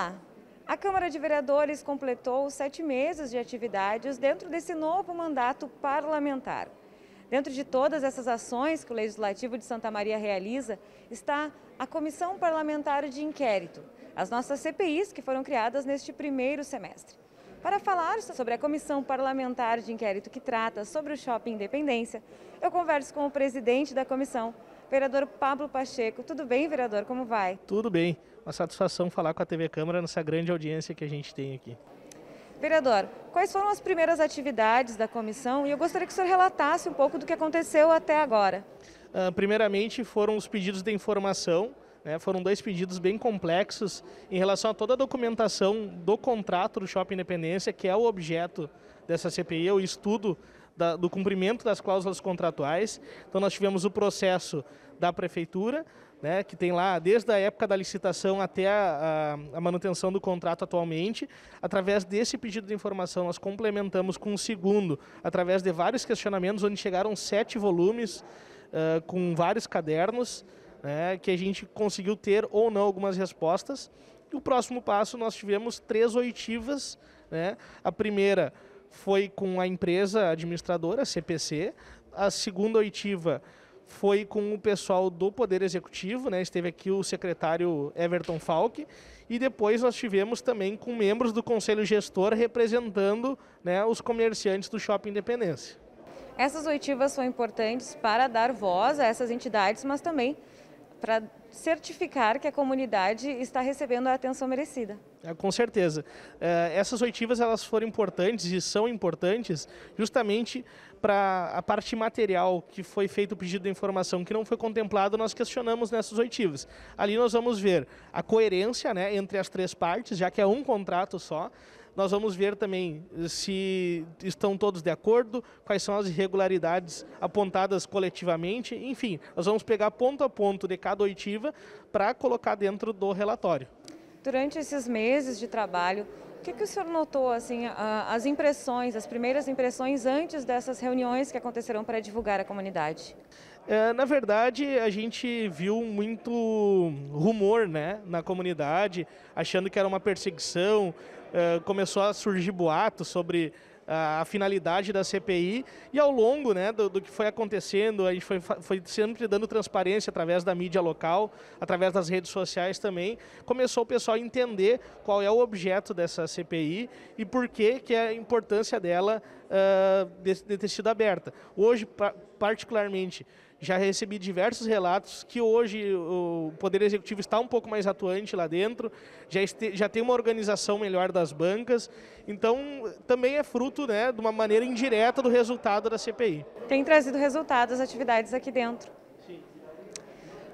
lá. A Câmara de Vereadores completou sete meses de atividades dentro desse novo mandato parlamentar. Dentro de todas essas ações que o Legislativo de Santa Maria realiza, está a Comissão Parlamentar de Inquérito, as nossas CPIs que foram criadas neste primeiro semestre. Para falar sobre a Comissão Parlamentar de Inquérito que trata sobre o Shopping Independência, eu converso com o presidente da comissão, vereador Pablo Pacheco. Tudo bem, vereador? Como vai? Tudo bem. Uma satisfação falar com a TV Câmara nessa grande audiência que a gente tem aqui. Vereador, quais foram as primeiras atividades da comissão? E eu gostaria que o senhor relatasse um pouco do que aconteceu até agora. Ah, primeiramente, foram os pedidos de informação né, foram dois pedidos bem complexos em relação a toda a documentação do contrato do Shopping Independência, que é o objeto dessa CPI, o estudo da, do cumprimento das cláusulas contratuais. Então nós tivemos o processo da prefeitura, né, que tem lá desde a época da licitação até a, a, a, manutenção do contrato atualmente. Através desse pedido de informação, nós complementamos com um segundo, através de vários questionamentos, onde chegaram sete volumes uh, com vários cadernos, né, que a gente conseguiu ter ou não algumas respostas. E o próximo passo, nós tivemos três oitivas. Né? A primeira foi com a empresa administradora, CPC. A segunda oitiva foi com o pessoal do Poder Executivo, né? esteve aqui o secretário Everton Falck, e depois nós tivemos também com membros do Conselho Gestor representando né, os comerciantes do Shopping Independência. Essas oitivas são importantes para dar voz a essas entidades, mas também para certificar que a comunidade está recebendo a atenção merecida. É, com certeza. É, essas oitivas elas foram importantes e são importantes justamente para a parte material que foi feito o pedido de informação que não foi contemplado, nós questionamos nessas oitivas. Ali nós vamos ver a coerência né, entre as três partes, já que é um contrato só, nós vamos ver também eh, se estão todos de acordo, quais são as irregularidades apontadas coletivamente, enfim, nós vamos pegar ponto a ponto de cada oitiva para colocar dentro do relatório. Durante esses meses de trabalho, o que, que, o senhor notou, assim, as impressões, as primeiras impressões antes dessas reuniões que acontecerão para divulgar à comunidade? É, na verdade, a gente viu muito rumor né, na comunidade, achando que era uma perseguição. É, começou a surgir boatos sobre a finalidade da CPI e ao longo né, do, do, que foi acontecendo, a gente foi, foi sempre dando transparência através da mídia local, através das redes sociais também, começou o pessoal a entender qual é o objeto dessa CPI e por que, que a importância dela uh, de, de ter sido aberta. Hoje, pra, particularmente, já recebi diversos relatos que hoje o Poder Executivo está um pouco mais atuante lá dentro, já, este, já tem uma organização melhor das bancas, então também é fruto né, de uma maneira indireta do resultado da CPI. Tem trazido resultados as atividades aqui dentro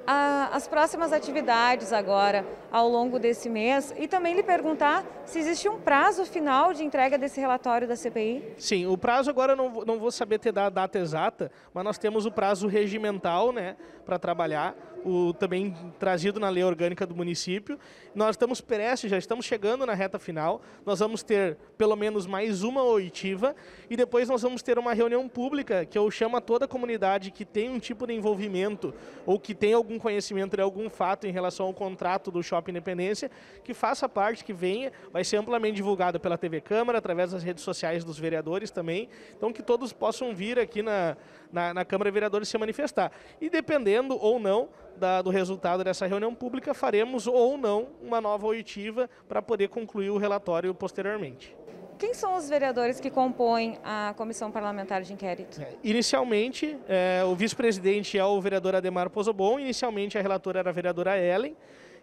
as próximas atividades agora ao longo desse mês e também lhe perguntar se existe um prazo final de entrega desse relatório da CPI? Sim, o prazo agora eu não, não vou saber ter da data exata, mas nós temos o prazo regimental né, para trabalhar, o, também trazido na lei orgânica do município. Nós estamos prestes, já estamos chegando na reta final, nós vamos ter pelo menos mais uma oitiva e depois nós vamos ter uma reunião pública que eu chamo a toda a comunidade que tem um tipo de envolvimento ou que tem algum algum conhecimento de algum fato em relação ao contrato do Shopping Independência, que faça parte, que venha, vai ser amplamente divulgado pela TV Câmara, através das redes sociais dos vereadores também, então que todos possam vir aqui na, na, na Câmara de Vereadores se manifestar. E dependendo ou não da, do resultado dessa reunião pública, faremos ou não uma nova oitiva para poder concluir o relatório posteriormente. Quem são os vereadores que compõem a comissão parlamentar de inquérito? É, inicialmente, é, o vice-presidente é o vereador Ademar Pozobon, inicialmente a relatora era a vereadora Ellen,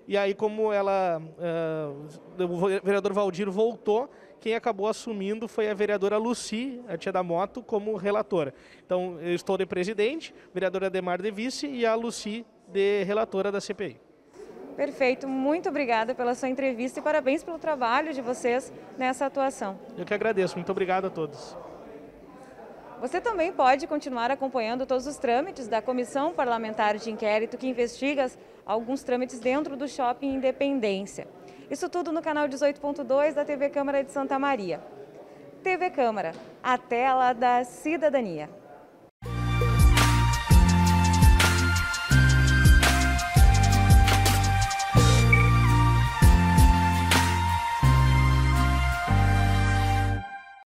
e aí como ela, é, o vereador Valdir voltou, quem acabou assumindo foi a vereadora Luci, a tia da moto, como relatora. Então eu estou de presidente, vereadora Ademar de vice e a Luci de relatora da CPI. Perfeito, muito obrigada pela sua entrevista e parabéns pelo trabalho de vocês nessa atuação. Eu que agradeço, muito obrigado a todos. Você também pode continuar acompanhando todos os trâmites da Comissão Parlamentar de Inquérito que investiga alguns trâmites dentro do Shopping Independência. Isso tudo no canal 18.2 da TV Câmara de Santa Maria. TV Câmara, a tela da cidadania.